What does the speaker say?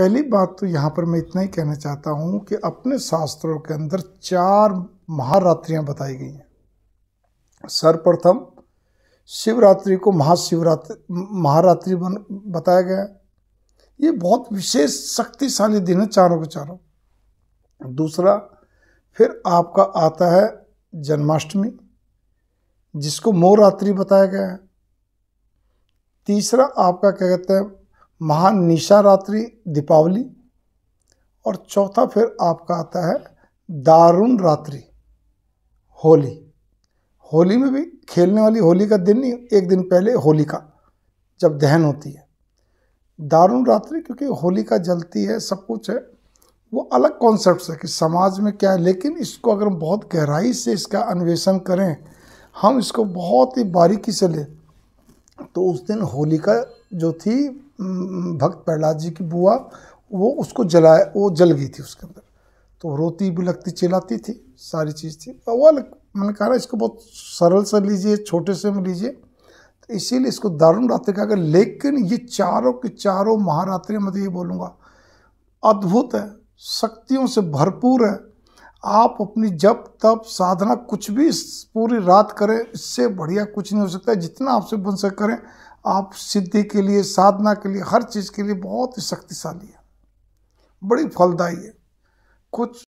पहली बात तो यहाँ पर मैं इतना ही कहना चाहता हूँ कि अपने शास्त्रों के अंदर चार महारात्रियाँ बताई गई हैं सर्वप्रथम शिवरात्रि को महाशिवरात्रि महारात्रि बन बताया गया है ये बहुत विशेष शक्तिशाली दिन है चारों के चारों दूसरा फिर आपका आता है जन्माष्टमी जिसको मोरात्रि बताया गया है तीसरा आपका क्या कहते हैं महान निशारात्रि दीपावली और चौथा फिर आपका आता है दारुण रात्रि होली होली में भी खेलने वाली होली का दिन नहीं एक दिन पहले होली का जब दहन होती है दारुण रात्रि क्योंकि होलिका जलती है सब कुछ है वो अलग कॉन्सेप्ट है कि समाज में क्या है लेकिन इसको अगर हम बहुत गहराई से इसका अन्वेषण करें हम इसको बहुत ही बारीकी से लें तो उस दिन होलिका जो थी भक्त प्रहलाद जी की बुआ वो उसको जलाया वो जल गई थी उसके अंदर तो रोती भी लगती चिल्लाती थी सारी चीज़ थी तो अलग मैंने कहा ना इसको बहुत सरल से लीजिए छोटे से में लीजिए तो इसीलिए इसको दारुण रात्रि कहा गया लेकिन ये चारों के चारों महारात्रि मैं तो ये बोलूँगा अद्भुत है शक्तियों से भरपूर है आप अपनी जब तब साधना कुछ भी पूरी रात करें इससे बढ़िया कुछ नहीं हो सकता जितना आपसे बन सक करें आप सिद्धि के लिए साधना के लिए हर चीज़ के लिए बहुत ही शक्तिशाली है बड़ी फलदायी है कुछ